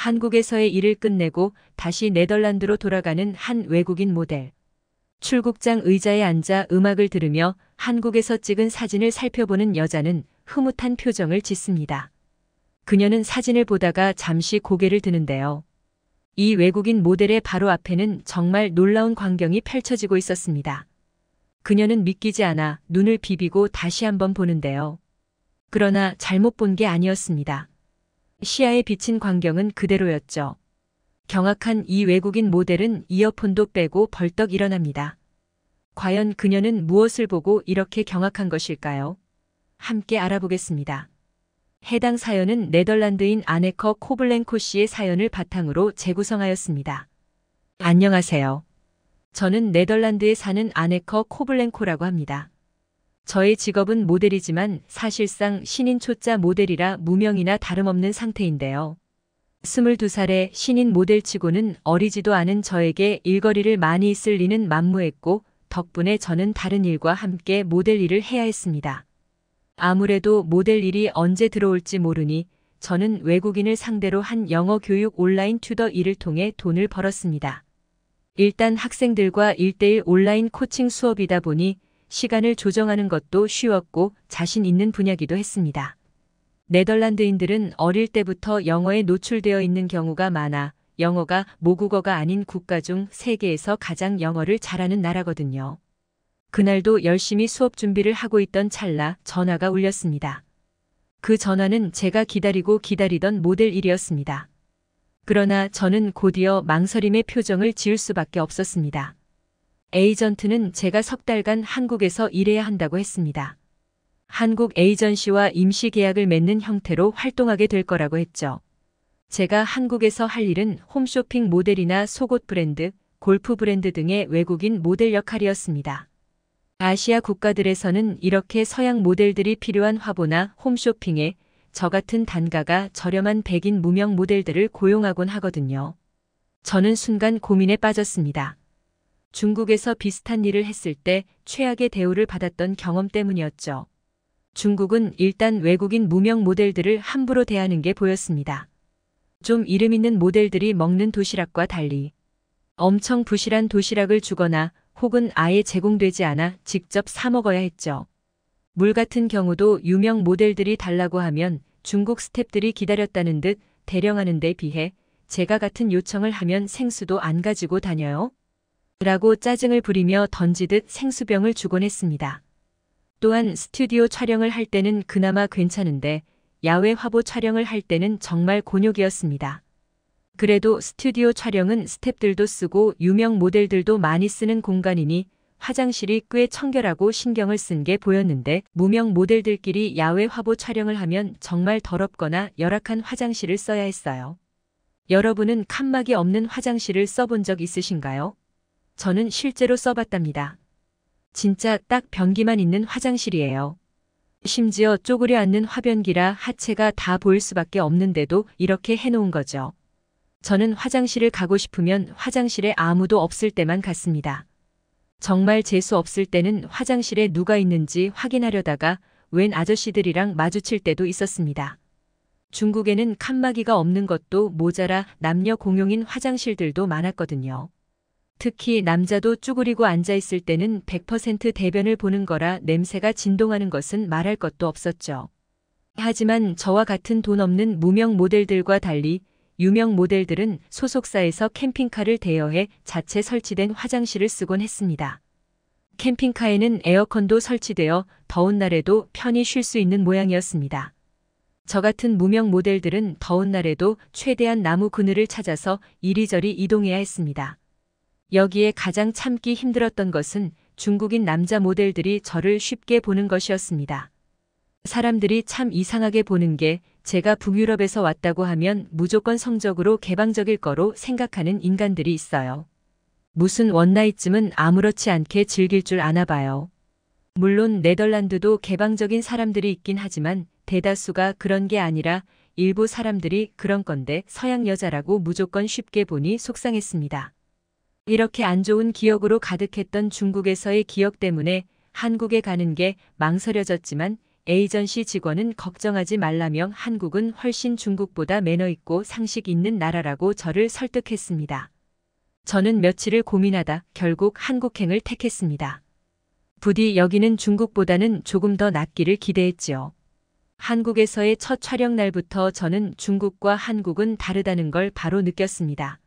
한국에서의 일을 끝내고 다시 네덜란드로 돌아가는 한 외국인 모델. 출국장 의자에 앉아 음악을 들으며 한국에서 찍은 사진을 살펴보는 여자는 흐뭇한 표정을 짓습니다. 그녀는 사진을 보다가 잠시 고개를 드는데요. 이 외국인 모델의 바로 앞에는 정말 놀라운 광경이 펼쳐지고 있었습니다. 그녀는 믿기지 않아 눈을 비비고 다시 한번 보는데요. 그러나 잘못 본 게 아니었습니다. 시야에 비친 광경은 그대로였죠. 경악한 이 외국인 모델은 이어폰도 빼고 벌떡 일어납니다. 과연 그녀는 무엇을 보고 이렇게 경악한 것일까요? 함께 알아보겠습니다. 해당 사연은 네덜란드인 아네커 코블랭코 씨의 사연을 바탕으로 재구성하였습니다. 안녕하세요. 저는 네덜란드에 사는 아네커 코블랭코라고 합니다. 저의 직업은 모델이지만 사실상 신인 초짜 모델이라 무명이나 다름없는 상태인데요. 22살에 신인 모델치고는 어리지도 않은 저에게 일거리를 많이 있을 리는 만무했고 덕분에 저는 다른 일과 함께 모델 일을 해야 했습니다. 아무래도 모델 일이 언제 들어올지 모르니 저는 외국인을 상대로 한 영어 교육 온라인 튜더 일을 통해 돈을 벌었습니다. 일단 학생들과 일대일 온라인 코칭 수업이다 보니 시간을 조정하는 것도 쉬웠고 자신 있는 분야기도 했습니다. 네덜란드인들은 어릴 때부터 영어에 노출되어 있는 경우가 많아 영어가 모국어가 아닌 국가 중 세계에서 가장 영어를 잘하는 나라거든요. 그날도 열심히 수업 준비를 하고 있던 찰나 전화가 울렸습니다. 그 전화는 제가 기다리고 기다리던 모델 일이었습니다. 그러나 저는 곧이어 망설임의 표정을 지을 수밖에 없었습니다. 에이전트는 제가 석 달간 한국에서 일해야 한다고 했습니다. 한국 에이전시와 임시 계약을 맺는 형태로 활동하게 될 거라고 했죠. 제가 한국에서 할 일은 홈쇼핑 모델이나 속옷 브랜드, 골프 브랜드 등의 외국인 모델 역할이었습니다. 아시아 국가들에서는 이렇게 서양 모델들이 필요한 화보나 홈쇼핑에 저 같은 단가가 저렴한 백인 무명 모델들을 고용하곤 하거든요. 저는 순간 고민에 빠졌습니다. 중국에서 비슷한 일을 했을 때 최악의 대우를 받았던 경험 때문이었죠. 중국은 일단 외국인 무명 모델들을 함부로 대하는 게 보였습니다. 좀 이름 있는 모델들이 먹는 도시락과 달리 엄청 부실한 도시락을 주거나 혹은 아예 제공되지 않아 직접 사 먹어야 했죠. 물 같은 경우도 유명 모델들이 달라고 하면 중국 스탭들이 기다렸다는 듯 대령하는 데 비해 제가 같은 요청을 하면 생수도 안 가지고 다녀요. 라고 짜증을 부리며 던지듯 생수병을 주곤 했습니다. 또한 스튜디오 촬영을 할 때는 그나마 괜찮은데 야외 화보 촬영을 할 때는 정말 곤욕이었습니다. 그래도 스튜디오 촬영은 스탭들도 쓰고 유명 모델들도 많이 쓰는 공간이니 화장실이 꽤 청결하고 신경을 쓴 게 보였는데 무명 모델들끼리 야외 화보 촬영을 하면 정말 더럽거나 열악한 화장실을 써야 했어요. 여러분은 칸막이 없는 화장실을 써본 적 있으신가요? 저는 실제로 써봤답니다. 진짜 딱 변기만 있는 화장실이에요. 심지어 쪼그려 앉는 화변기라 하체가 다 보일 수밖에 없는데도 이렇게 해놓은 거죠. 저는 화장실을 가고 싶으면 화장실에 아무도 없을 때만 갔습니다. 정말 재수 없을 때는 화장실에 누가 있는지 확인하려다가 웬 아저씨들이랑 마주칠 때도 있었습니다. 중국에는 칸막이가 없는 것도 모자라 남녀 공용인 화장실들도 많았거든요. 특히 남자도 쭈그리고 앉아있을 때는 100% 대변을 보는 거라 냄새가 진동하는 것은 말할 것도 없었죠. 하지만 저와 같은 돈 없는 무명 모델들과 달리 유명 모델들은 소속사에서 캠핑카를 대여해 자체 설치된 화장실을 쓰곤 했습니다. 캠핑카에는 에어컨도 설치되어 더운 날에도 편히 쉴 수 있는 모양이었습니다. 저 같은 무명 모델들은 더운 날에도 최대한 나무 그늘을 찾아서 이리저리 이동해야 했습니다. 여기에 가장 참기 힘들었던 것은 중국인 남자 모델들이 저를 쉽게 보는 것이었습니다. 사람들이 참 이상하게 보는 게 제가 북유럽에서 왔다고 하면 무조건 성적으로 개방적일 거로 생각하는 인간들이 있어요. 무슨 원나잇쯤은 아무렇지 않게 즐길 줄 아나 봐요. 물론 네덜란드도 개방적인 사람들이 있긴 하지만 대다수가 그런 게 아니라 일부 사람들이 그런 건데 서양 여자라고 무조건 쉽게 보니 속상했습니다. 이렇게 안 좋은 기억으로 가득했던 중국에서의 기억 때문에 한국에 가는 게 망설여졌지만 에이전시 직원은 걱정하지 말라며 한국은 훨씬 중국보다 매너 있고 상식 있는 나라라고 저를 설득했습니다. 저는 며칠을 고민하다 결국 한국행을 택했습니다. 부디 여기는 중국보다는 조금 더 낫기를 기대했지요. 한국에서의 첫 촬영 날부터 저는 중국과 한국은 다르다는 걸 바로 느꼈습니다.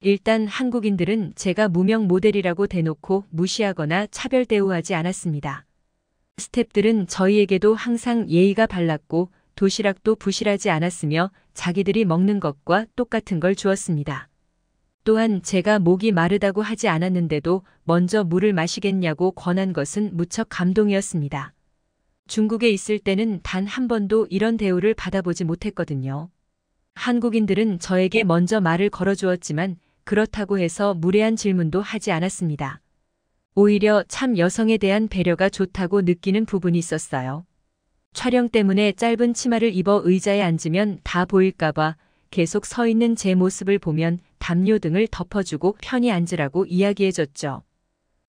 일단 한국인들은 제가 무명 모델이라고 대놓고 무시하거나 차별 대우하지 않았습니다. 스탭들은 저희에게도 항상 예의가 발랐고 도시락도 부실하지 않았으며 자기들이 먹는 것과 똑같은 걸 주었습니다. 또한 제가 목이 마르다고 하지 않았는데도 먼저 물을 마시겠냐고 권한 것은 무척 감동이었습니다. 중국에 있을 때는 단 한 번도 이런 대우를 받아보지 못했거든요. 한국인들은 저에게 먼저 말을 걸어주었지만 그렇다고 해서 무례한 질문도 하지 않았습니다. 오히려 참 여성에 대한 배려가 좋다고 느끼는 부분이 있었어요. 촬영 때문에 짧은 치마를 입어 의자에 앉으면 다 보일까봐 계속 서 있는 제 모습을 보면 담요 등을 덮어주고 편히 앉으라고 이야기해줬죠.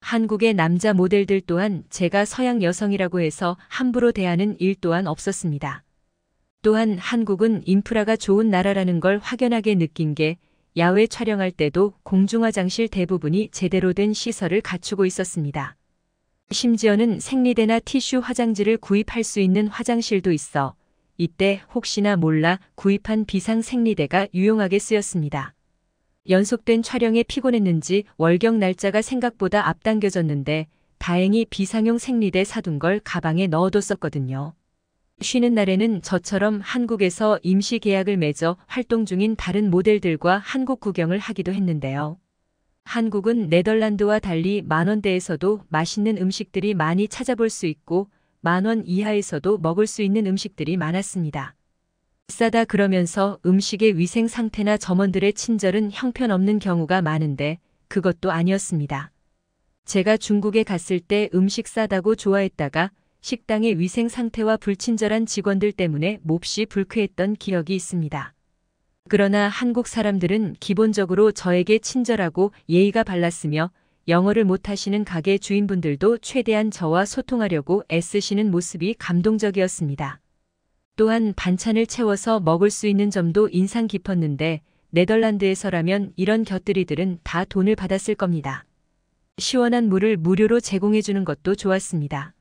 한국의 남자 모델들 또한 제가 서양 여성이라고 해서 함부로 대하는 일 또한 없었습니다. 또한 한국은 인프라가 좋은 나라라는 걸 확연하게 느낀 게 야외 촬영할 때도 공중화장실 대부분이 제대로 된 시설을 갖추고 있었습니다. 심지어는 생리대나 티슈 화장지를 구입할 수 있는 화장실도 있어 이때 혹시나 몰라 구입한 비상 생리대가 유용하게 쓰였습니다. 연속된 촬영에 피곤했는지 월경 날짜가 생각보다 앞당겨졌는데 다행히 비상용 생리대 사둔 걸 가방에 넣어뒀었거든요. 쉬는 날에는 저처럼 한국에서 임시 계약을 맺어 활동 중인 다른 모델들과 한국 구경을 하기도 했는데요. 한국은 네덜란드와 달리 만원대에서도 맛있는 음식들이 많이 찾아볼 수 있고 만원 이하에서도 먹을 수 있는 음식들이 많았습니다. 싸다 그러면서 음식의 위생 상태나 점원들의 친절은 형편없는 경우가 많은데 그것도 아니었습니다. 제가 중국에 갔을 때 음식 싸다고 좋아했다가 식당의 위생 상태와 불친절한 직원들 때문에 몹시 불쾌했던 기억이 있습니다. 그러나 한국 사람들은 기본적으로 저에게 친절하고 예의가 발랐으며 영어를 못하시는 가게 주인분들도 최대한 저와 소통하려고 애쓰시는 모습이 감동적이었습니다. 또한 반찬을 채워서 먹을 수 있는 점도 인상 깊었는데 네덜란드에서라면 이런 곁들이들은 다 돈을 받았을 겁니다. 시원한 물을 무료로 제공해주는 것도 좋았습니다.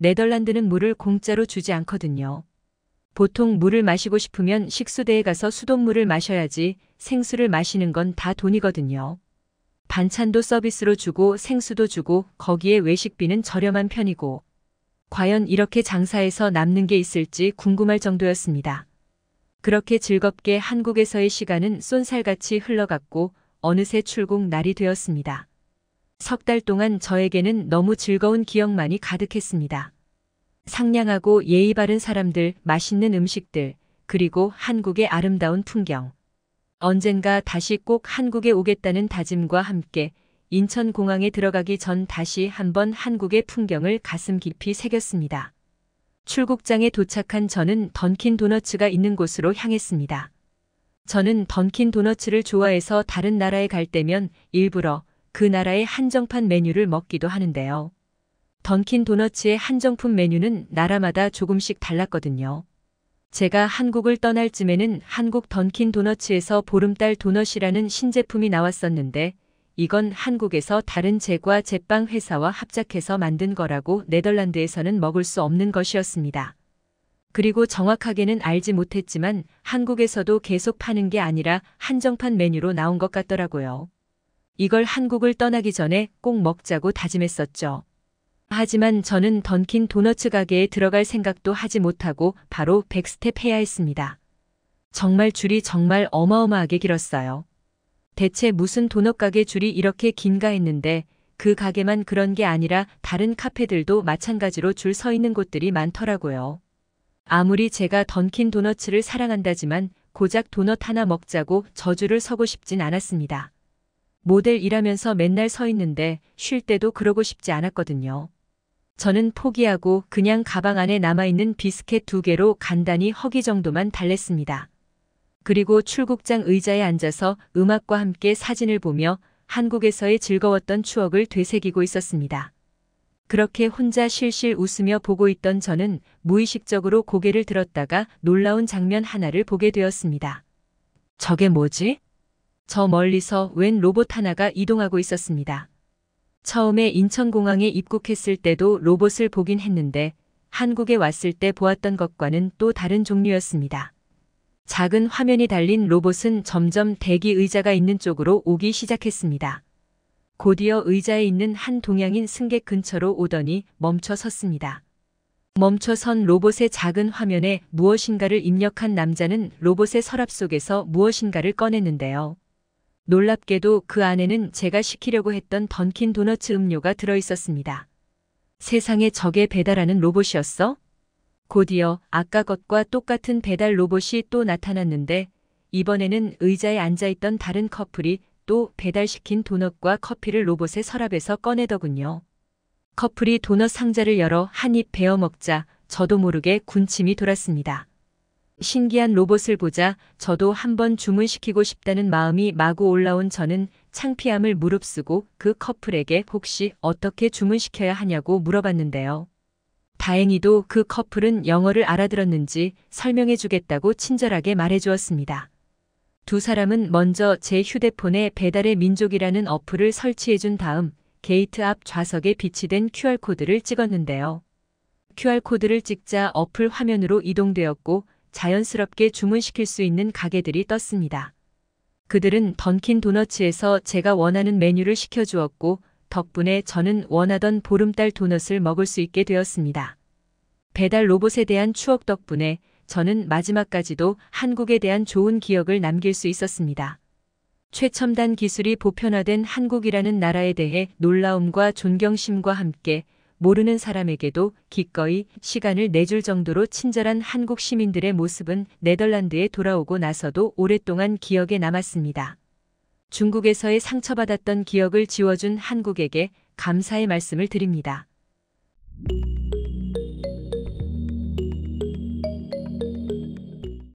네덜란드는 물을 공짜로 주지 않거든요. 보통 물을 마시고 싶으면 식수대에 가서 수돗물을 마셔야지 생수를 마시는 건 다 돈이거든요. 반찬도 서비스로 주고 생수도 주고 거기에 외식비는 저렴한 편이고 과연 이렇게 장사해서 남는 게 있을지 궁금할 정도였습니다. 그렇게 즐겁게 한국에서의 시간은 쏜살같이 흘러갔고 어느새 출국 날이 되었습니다. 석달 동안 저에게는 너무 즐거운 기억만이 가득했습니다. 상냥하고 예의 바른 사람들, 맛있는 음식들, 그리고 한국의 아름다운 풍경. 언젠가 다시 꼭 한국에 오겠다는 다짐과 함께 인천공항에 들어가기 전 다시 한번 한국의 풍경을 가슴 깊이 새겼습니다. 출국장에 도착한 저는 던킨 도너츠가 있는 곳으로 향했습니다. 저는 던킨 도너츠를 좋아해서 다른 나라에 갈 때면 일부러 그 나라의 한정판 메뉴를 먹기도 하는데요. 던킨 도너츠의 한정품 메뉴는 나라마다 조금씩 달랐거든요. 제가 한국을 떠날 쯤에는 한국 던킨 도너츠에서 보름달 도넛이라는 신제품이 나왔었는데 이건 한국에서 다른 제과 제빵 회사와 합작해서 만든 거라고 네덜란드에서는 먹을 수 없는 것이었습니다. 그리고 정확하게는 알지 못했지만 한국에서도 계속 파는 게 아니라 한정판 메뉴로 나온 것 같더라고요. 이걸 한국을 떠나기 전에 꼭 먹자고 다짐했었죠. 하지만 저는 던킨 도너츠 가게에 들어갈 생각도 하지 못하고 바로 백스텝 해야 했습니다. 정말 줄이 정말 어마어마하게 길었어요. 대체 무슨 도넛 가게 줄이 이렇게 긴가 했는데 그 가게만 그런 게 아니라 다른 카페들도 마찬가지로 줄 서 있는 곳들이 많더라고요. 아무리 제가 던킨 도너츠를 사랑한다지만 고작 도넛 하나 먹자고 저주를 서고 싶진 않았습니다. 모델 일하면서 맨날 서 있는데 쉴 때도 그러고 싶지 않았거든요. 저는 포기하고 그냥 가방 안에 남아있는 비스켓 두 개로 간단히 허기 정도만 달랬습니다. 그리고 출국장 의자에 앉아서 음악과 함께 사진을 보며 한국에서의 즐거웠던 추억을 되새기고 있었습니다. 그렇게 혼자 실실 웃으며 보고 있던 저는 무의식적으로 고개를 들었다가 놀라운 장면 하나를 보게 되었습니다. 저게 뭐지? 저 멀리서 웬 로봇 하나가 이동하고 있었습니다. 처음에 인천공항에 입국했을 때도 로봇을 보긴 했는데 한국에 왔을 때 보았던 것과는 또 다른 종류였습니다. 작은 화면이 달린 로봇은 점점 대기 의자가 있는 쪽으로 오기 시작했습니다. 곧이어 의자에 있는 한 동양인 승객 근처로 오더니 멈춰 섰습니다. 멈춰 선 로봇의 작은 화면에 무엇인가를 입력한 남자는 로봇의 서랍 속에서 무엇인가를 꺼냈는데요. 놀랍게도 그 안에는 제가 시키려고 했던 던킨 도너츠 음료가 들어있었습니다. 세상에 저게 배달하는 로봇이었어? 곧이어 아까 것과 똑같은 배달 로봇이 또 나타났는데 이번에는 의자에 앉아있던 다른 커플이 또 배달시킨 도넛과 커피를 로봇의 서랍에서 꺼내더군요. 커플이 도넛 상자를 열어 한입 베어 먹자 저도 모르게 군침이 돌았습니다. 신기한 로봇을 보자 저도 한번 주문시키고 싶다는 마음이 마구 올라온 저는 창피함을 무릅쓰고 그 커플에게 혹시 어떻게 주문시켜야 하냐고 물어봤는데요. 다행히도 그 커플은 영어를 알아들었는지 설명해 주겠다고 친절하게 말해 주었습니다. 두 사람은 먼저 제 휴대폰에 배달의 민족이라는 어플을 설치해 준 다음 게이트 앞 좌석에 비치된 QR코드를 찍었는데요. QR코드를 찍자 어플 화면으로 이동되었고 자연스럽게 주문시킬 수 있는 가게들이 떴습니다. 그들은 던킨 도너츠에서 제가 원하는 메뉴를 시켜주었고 덕분에 저는 원하던 보름달 도넛을 먹을 수 있게 되었습니다. 배달 로봇에 대한 추억 덕분에 저는 마지막까지도 한국에 대한 좋은 기억을 남길 수 있었습니다. 최첨단 기술이 보편화된 한국이라는 나라에 대해 놀라움과 존경심과 함께 모르는 사람에게도 기꺼이 시간을 내줄 정도로 친절한 한국 시민들의 모습은 네덜란드에 돌아오고 나서도 오랫동안 기억에 남았습니다. 중국에서의 상처받았던 기억을 지워준 한국에게 감사의 말씀을 드립니다.